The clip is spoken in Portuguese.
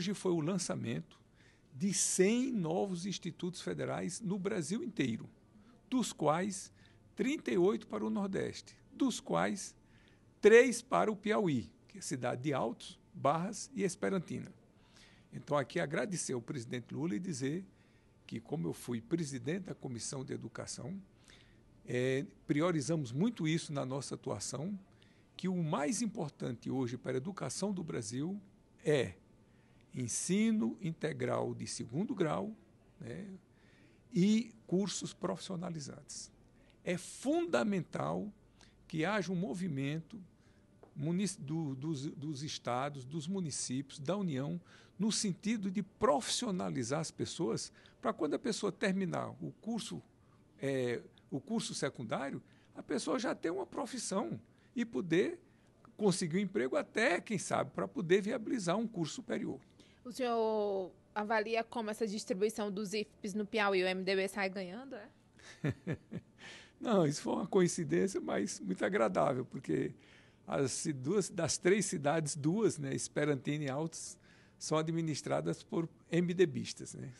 Hoje foi o lançamento de 100 novos institutos federais no Brasil inteiro, dos quais 38 para o Nordeste, dos quais 3 para o Piauí, que é a cidade de Altos, Barras e Esperantina. Então, aqui agradecer ao presidente Lula e dizer que, como eu fui presidente da Comissão de Educação, é, priorizamos muito isso na nossa atuação, que o mais importante hoje para a educação do Brasil é ensino integral de segundo grau né, e cursos profissionalizantes. É fundamental que haja um movimento do, dos, dos estados, dos municípios, da União, no sentido de profissionalizar as pessoas, para quando a pessoa terminar o curso, é, o curso secundário, a pessoa já ter uma profissão e poder conseguir um emprego até, quem sabe, para poder viabilizar um curso superior. O senhor avalia como essa distribuição dos IFPs no Piauí, e o MDB sai ganhando, é? Não, isso foi uma coincidência, mas muito agradável, porque as duas, das três cidades, duas, né, Esperantina e Altos, são administradas por MDBistas, né?